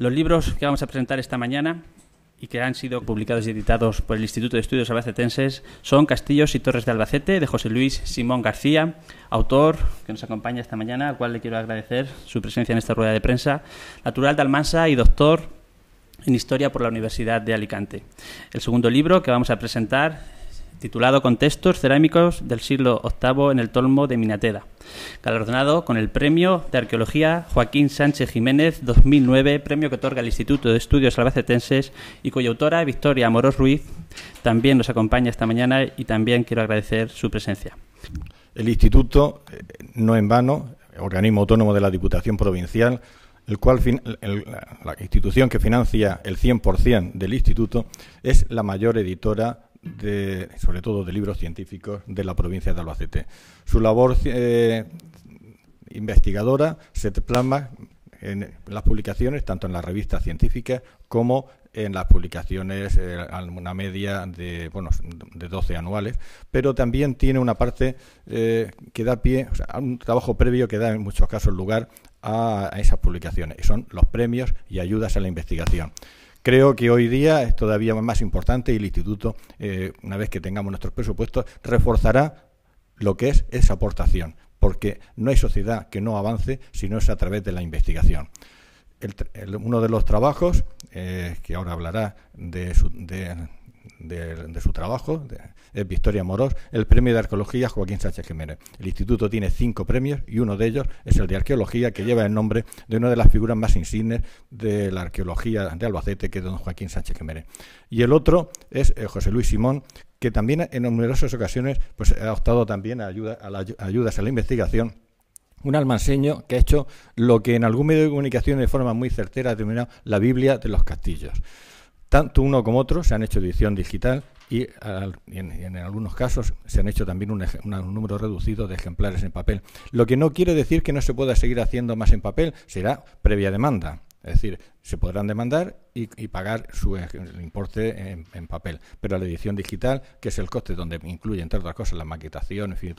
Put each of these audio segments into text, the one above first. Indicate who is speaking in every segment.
Speaker 1: Los libros que vamos a presentar esta mañana y que han sido publicados y editados por el Instituto de Estudios Albacetenses son Castillos y Torres de Albacete, de José Luis Simón García, autor que nos acompaña esta mañana, al cual le quiero agradecer su presencia en esta rueda de prensa, natural de Almansa y doctor en Historia por la Universidad de Alicante. El segundo libro que vamos a presentar titulado Contextos cerámicos del siglo VIII en el Tolmo de Minateda, galardonado con el Premio de Arqueología Joaquín Sánchez Jiménez 2009, premio que otorga el Instituto de Estudios Albacetenses y cuya autora Victoria Moros Ruiz también nos acompaña esta mañana y también quiero agradecer su presencia.
Speaker 2: El Instituto, eh, no en vano, organismo autónomo de la Diputación Provincial, el cual la institución que financia el 100% del instituto es la mayor editora de, sobre todo de libros científicos de la provincia de Albacete. Su labor eh, investigadora se plasma en las publicaciones, tanto en las revistas científicas como en las publicaciones, eh, a una media de, bueno, de 12 anuales, pero también tiene una parte eh, que da pie, o un trabajo previo que da en muchos casos lugar a, a esas publicaciones, y son los premios y ayudas a la investigación. Creo que hoy día es todavía más importante y el Instituto, eh, una vez que tengamos nuestros presupuestos, reforzará lo que es esa aportación, porque no hay sociedad que no avance si no es a través de la investigación uno de los trabajos, eh, que ahora hablará de su, de, su trabajo, es Victoria Morós, el premio de arqueología Joaquín Sánchez Jiménez. El instituto tiene cinco premios y uno de ellos es el de arqueología, que lleva el nombre de una de las figuras más insignes de la arqueología de Albacete, que es don Joaquín Sánchez Jiménez. Y el otro es eh, José Luis Simón, que también en numerosas ocasiones pues, ha optado también a, ayuda, a las ayudas a la investigación un almanseño que ha hecho lo que en algún medio de comunicación de forma muy certera ha denominado la Biblia de los Castillos. Tanto uno como otro se han hecho edición digital y en, algunos casos se han hecho también un, número reducido de ejemplares en papel. Lo que no quiere decir que no se pueda seguir haciendo más en papel, será previa demanda. Es decir, se podrán demandar y, pagar su, el importe en, papel. Pero la edición digital, que es el coste donde incluye, entre otras cosas, la maquetación, en fin,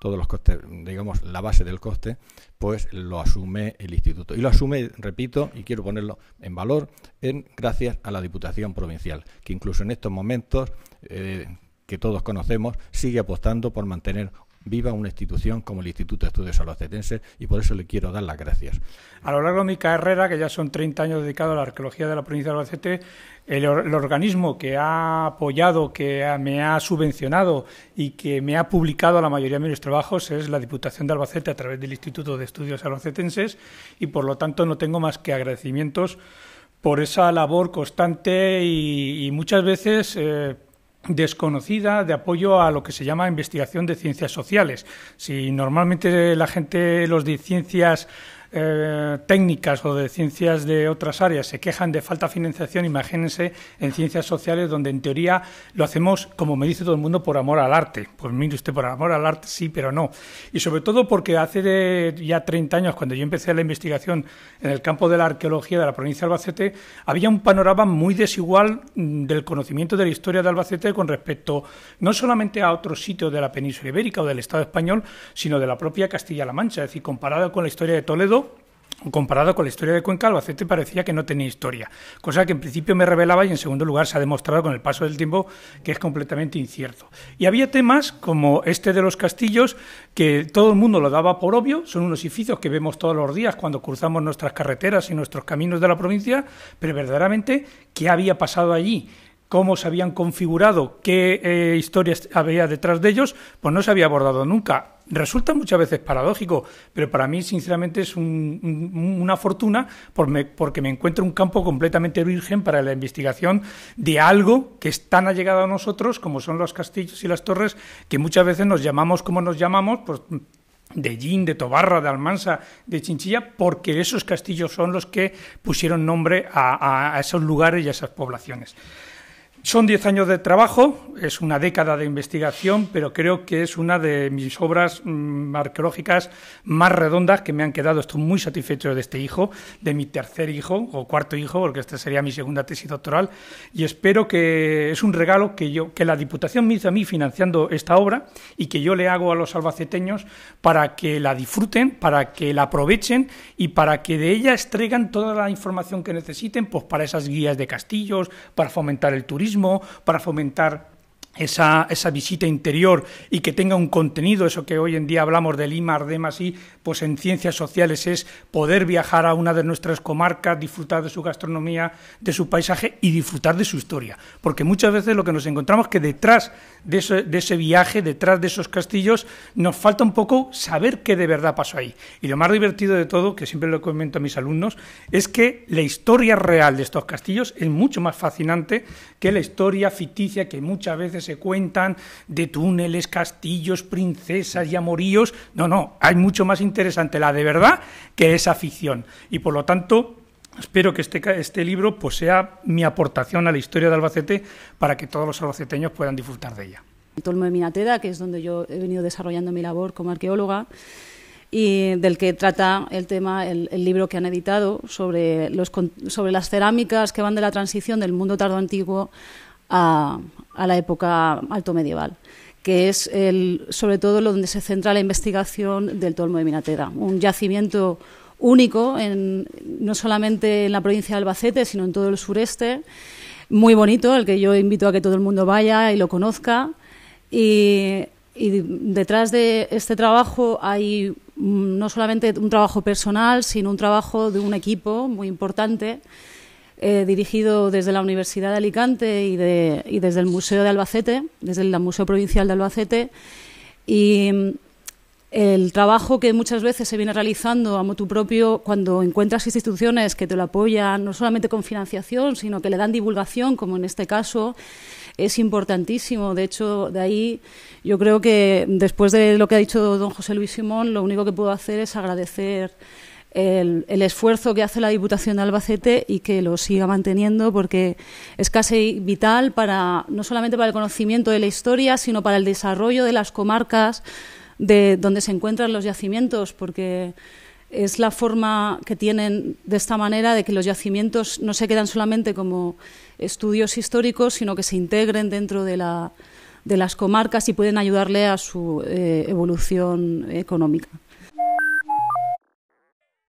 Speaker 2: todos los costes, digamos, la base del coste, pues lo asume el Instituto. Y lo asume, repito, y quiero ponerlo en valor, en, gracias a la Diputación Provincial, que incluso en estos momentos... Eh, que todos conocemos, sigue apostando por mantener viva una institución como el Instituto de Estudios Albacetenses, y por eso le quiero dar las gracias.
Speaker 1: A lo largo de mi carrera, que ya son 30 años dedicado a la arqueología de la provincia de Albacete, el, organismo que ha apoyado, que me ha subvencionado y que me ha publicado la mayoría de mis trabajos es la Diputación de Albacete a través del Instituto de Estudios Albacetenses y por lo tanto no tengo más que agradecimientos por esa labor constante y, muchas veces eh, desconocida de apoyo a lo que se llama investigación de ciencias sociales. Si normalmente la gente, los de ciencias eh, técnicas o de ciencias de otras áreas se quejan de falta de financiación, imagínense en ciencias sociales donde en teoría lo hacemos, como me dice todo el mundo, por amor al arte. Pues mire usted, por amor al arte sí, pero no. Y sobre todo porque hace ya 30 años, cuando yo empecé la investigación en el campo de la arqueología de la provincia de Albacete, había un panorama muy desigual mm, del conocimiento de la historia de Albacete con respecto no solamente a otros sitios de la península ibérica o del Estado español, sino de la propia Castilla-La Mancha. Es decir, comparado con la historia de Toledo, Comparado con la historia de Cuenca, Albacete parecía que no tenía historia, cosa que en principio me revelaba y en segundo lugar se ha demostrado con el paso del tiempo que es completamente incierto. Y había temas como este de los castillos que todo el mundo lo daba por obvio, son unos edificios que vemos todos los días cuando cruzamos nuestras carreteras y nuestros caminos de la provincia, pero verdaderamente, ¿qué había pasado allí? cómo se habían configurado, qué eh, historias había detrás de ellos, pues no se había abordado nunca. Resulta muchas veces paradójico, pero para mí sinceramente es una fortuna porque me encuentro un campo completamente virgen para la investigación de algo que es tan allegado a nosotros como son los castillos y las torres, que muchas veces nos llamamos como nos llamamos, pues de Jin, de Tobarra, de Almansa, de Chinchilla, porque esos castillos son los que pusieron nombre a esos lugares y a esas poblaciones. Son diez años de trabajo, es una década de investigación, pero creo que es una de mis obras mm, arqueológicas más redondas que me han quedado. Estoy muy satisfecho de este hijo, de mi tercer hijo o cuarto hijo, porque esta sería mi segunda tesis doctoral, y espero que es un regalo que que la Diputación me hizo a mí financiando esta obra y que yo le hago a los albaceteños para que la disfruten, para que la aprovechen y para que de ella extraigan toda la información que necesiten, pues para esas guías de castillos, para fomentar el turismo para fomentar esa, visita interior y que tenga un contenido, eso que hoy en día hablamos de Lima, Ardemas y pues en ciencias sociales es poder viajar a una de nuestras comarcas, disfrutar de su gastronomía, de su paisaje y disfrutar de su historia. Porque muchas veces lo que nos encontramos es que detrás de ese, de ese viaje, detrás de esos castillos, nos falta un poco saber qué de verdad pasó ahí. Y lo más divertido de todo, que siempre lo comento a mis alumnos, es que la historia real de estos castillos es mucho más fascinante que la historia ficticia que muchas veces se cuentan de túneles, castillos, princesas y amoríos. No, no, hay mucho más interesante la de verdad que esa ficción. Y por lo tanto, Espero que este, este libro pues, sea mi aportación a la historia de Albacete para que todos los albaceteños puedan disfrutar de ella.
Speaker 3: Tolmo de Minateda, que es donde yo he venido desarrollando mi labor como arqueóloga, y del que trata el tema, el, libro que han editado sobre, los, sobre las cerámicas que van de la transición del mundo tardo antiguo a, la época alto medieval que es sobre todo lo donde se centra la investigación del Tolmo de Minatera, un yacimiento único no solamente en la provincia de Albacete, sino en todo el sureste, muy bonito, al que yo invito a que todo el mundo vaya y lo conozca. y detrás de este trabajo hay mm, no solamente un trabajo personal, sino un trabajo de un equipo muy importante eh, dirigido desde la Universidad de Alicante y, desde el Museo de Albacete, desde el Museo Provincial de Albacete. Y mm, el trabajo que muchas veces se viene realizando a motu propio cuando encuentras instituciones que te lo apoyan, no solamente con financiación, sino que le dan divulgación, como en este caso, es importantísimo. De hecho, de ahí yo creo que después de lo que ha dicho don José Luis Simón, lo único que puedo hacer es agradecer el, esfuerzo que hace la Diputación de Albacete y que lo siga manteniendo porque es casi vital para no solamente para el conocimiento de la historia, sino para el desarrollo de las comarcas de donde se encuentran los yacimientos, porque es la forma que tienen de esta manera de que los yacimientos no se quedan solamente como estudios históricos, sino que se integren dentro de, la, de las comarcas y pueden ayudarle a su eh, evolución económica.